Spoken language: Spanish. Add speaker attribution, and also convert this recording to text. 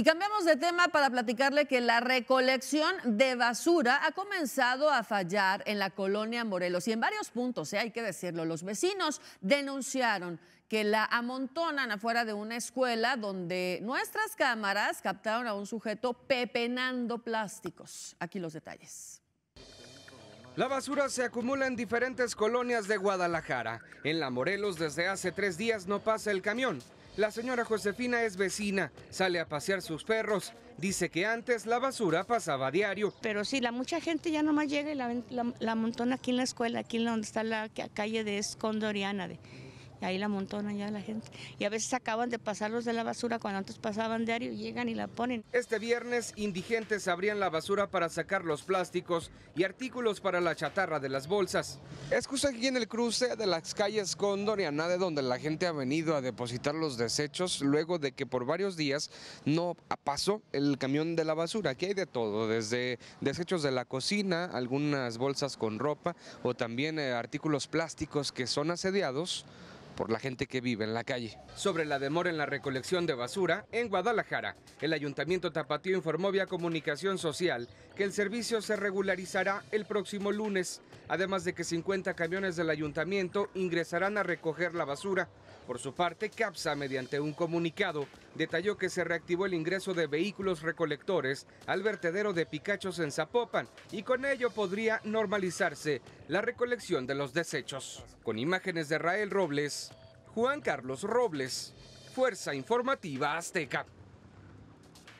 Speaker 1: Y cambiamos de tema para platicarle que la recolección de basura ha comenzado a fallar en la colonia Morelos y en varios puntos, ¿eh? hay que decirlo, los vecinos denunciaron que la amontonan afuera de una escuela donde nuestras cámaras captaron a un sujeto pepenando plásticos. Aquí los detalles.
Speaker 2: La basura se acumula en diferentes colonias de Guadalajara. En La Morelos desde hace tres días no pasa el camión. La señora Josefina es vecina, sale a pasear sus perros. Dice que antes la basura pasaba a diario.
Speaker 3: Pero sí, la mucha gente ya nomás llega y la, montona aquí en la escuela, aquí en donde está la calle de Escondoriana, ahí la montona ya la gente. Y a veces acaban de pasarlos de la basura cuando antes pasaban diario, llegan y la ponen.
Speaker 2: Este viernes, indigentes abrían la basura para sacar los plásticos y artículos para la chatarra de las bolsas. Es justo aquí en el cruce de las calles con Dorianade donde la gente ha venido a depositar los desechos luego de que por varios días no pasó el camión de la basura. Aquí hay de todo, desde desechos de la cocina, algunas bolsas con ropa o también eh, artículos plásticos que son asediados por la gente que vive en la calle. Sobre la demora en la recolección de basura en Guadalajara, el Ayuntamiento Tapatío informó vía comunicación social que el servicio se regularizará el próximo lunes, además de que 50 camiones del ayuntamiento ingresarán a recoger la basura. Por su parte, CAPSA, mediante un comunicado, detalló que se reactivó el ingreso de vehículos recolectores al vertedero de Picachos en Zapopan y con ello podría normalizarse la recolección de los desechos. Con imágenes de Rael Robles, Juan Carlos Robles, Fuerza Informativa Azteca.